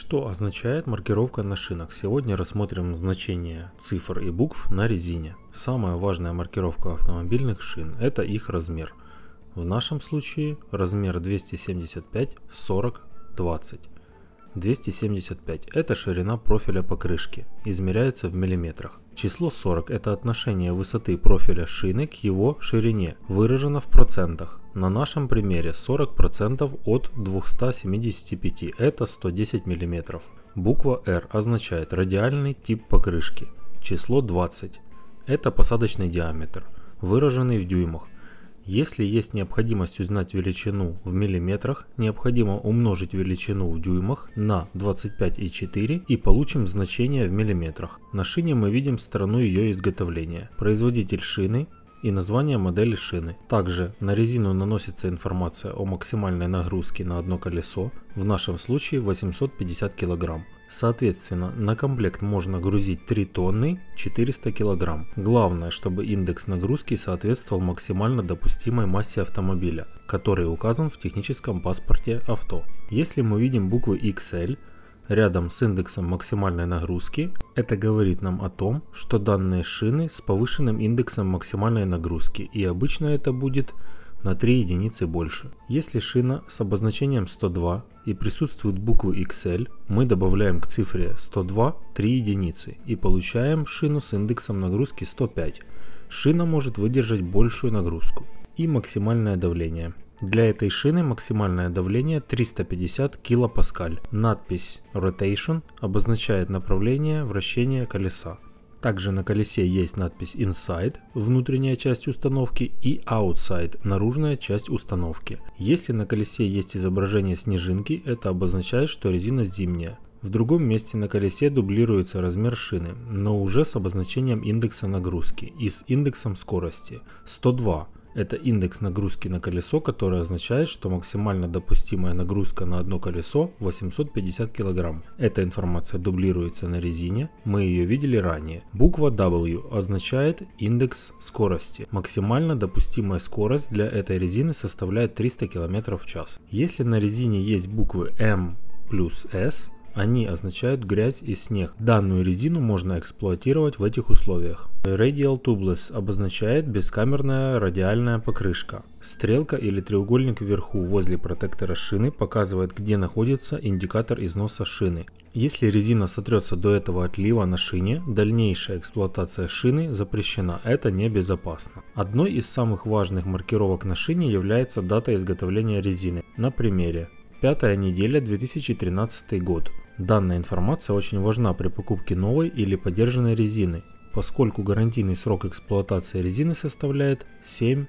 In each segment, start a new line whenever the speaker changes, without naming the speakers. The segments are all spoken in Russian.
Что означает маркировка на шинах? Сегодня рассмотрим значение цифр и букв на резине. Самая важная маркировка автомобильных шин – это их размер. В нашем случае размер 275 40 20. 275 – это ширина профиля покрышки, измеряется в миллиметрах. Число 40 – это отношение высоты профиля шины к его ширине, выражено в процентах. На нашем примере 40% от 275 – это 110 мм. Буква R означает радиальный тип покрышки. Число 20 – это посадочный диаметр, выраженный в дюймах – если есть необходимость узнать величину в миллиметрах, необходимо умножить величину в дюймах на 25,4 и получим значение в миллиметрах. На шине мы видим страну ее изготовления, производитель шины и название модели шины. Также на резину наносится информация о максимальной нагрузке на одно колесо, в нашем случае 850 кг. Соответственно, на комплект можно грузить 3 тонны 400 кг. Главное, чтобы индекс нагрузки соответствовал максимально допустимой массе автомобиля, который указан в техническом паспорте авто. Если мы видим буквы XL, рядом с индексом максимальной нагрузки, это говорит нам о том, что данные шины с повышенным индексом максимальной нагрузки и обычно это будет на 3 единицы больше. Если шина с обозначением 102 и присутствуют буквы XL, мы добавляем к цифре 102 3 единицы и получаем шину с индексом нагрузки 105. Шина может выдержать большую нагрузку. И максимальное давление. Для этой шины максимальное давление 350 килопаскаль. Надпись Rotation обозначает направление вращения колеса. Также на колесе есть надпись Inside, внутренняя часть установки, и Outside, наружная часть установки. Если на колесе есть изображение снежинки, это обозначает, что резина зимняя. В другом месте на колесе дублируется размер шины, но уже с обозначением индекса нагрузки и с индексом скорости 102. Это индекс нагрузки на колесо, который означает, что максимально допустимая нагрузка на одно колесо 850 кг. Эта информация дублируется на резине, мы ее видели ранее. Буква W означает индекс скорости. Максимально допустимая скорость для этой резины составляет 300 км в час. Если на резине есть буквы M плюс S, они означают грязь и снег. Данную резину можно эксплуатировать в этих условиях. Radial Tubeless обозначает бескамерная радиальная покрышка. Стрелка или треугольник вверху возле протектора шины показывает, где находится индикатор износа шины. Если резина сотрется до этого отлива на шине, дальнейшая эксплуатация шины запрещена, это небезопасно. Одной из самых важных маркировок на шине является дата изготовления резины. На примере Пятая неделя 2013 год. Данная информация очень важна при покупке новой или подержанной резины, поскольку гарантийный срок эксплуатации резины составляет 7-8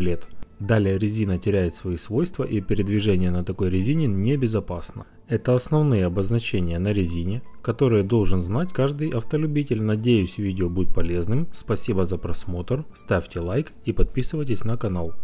лет. Далее резина теряет свои свойства и передвижение на такой резине небезопасно. Это основные обозначения на резине, которые должен знать каждый автолюбитель. Надеюсь видео будет полезным. Спасибо за просмотр, ставьте лайк и подписывайтесь на канал.